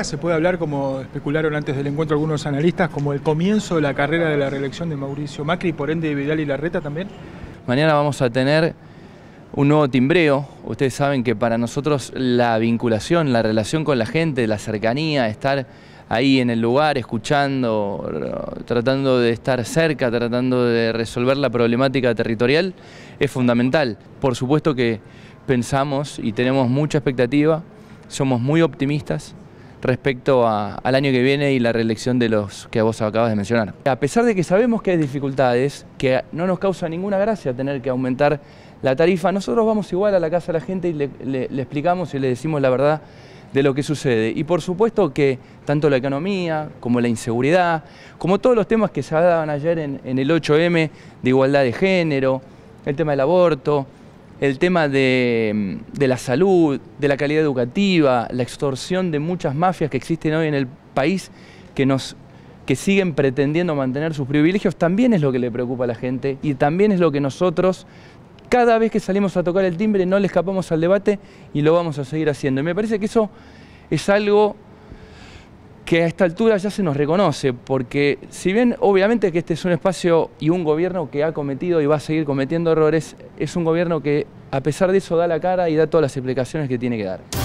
Se puede hablar, como especularon antes del encuentro algunos analistas, como el comienzo de la carrera de la reelección de Mauricio Macri por ende de Vidal y Larreta también. Mañana vamos a tener un nuevo timbreo. Ustedes saben que para nosotros la vinculación, la relación con la gente, la cercanía, estar ahí en el lugar, escuchando, tratando de estar cerca, tratando de resolver la problemática territorial, es fundamental. Por supuesto que pensamos y tenemos mucha expectativa, somos muy optimistas respecto al año que viene y la reelección de los que vos acabas de mencionar. A pesar de que sabemos que hay dificultades, que no nos causa ninguna gracia tener que aumentar la tarifa, nosotros vamos igual a la casa de la gente y le, explicamos y le decimos la verdad de lo que sucede. Y por supuesto que tanto la economía como la inseguridad, como todos los temas que se hablaban ayer en el 8M de igualdad de género, el tema del aborto, el tema de, la salud, de la calidad educativa, la extorsión de muchas mafias que existen hoy en el país que nos que siguen pretendiendo mantener sus privilegios, también es lo que le preocupa a la gente y también es lo que nosotros cada vez que salimos a tocar el timbre no le escapamos al debate y lo vamos a seguir haciendo. Y me parece que eso es algo que a esta altura ya se nos reconoce, porque si bien obviamente que este es un espacio y un gobierno que ha cometido y va a seguir cometiendo errores, es un gobierno que a pesar de eso da la cara y da todas las explicaciones que tiene que dar.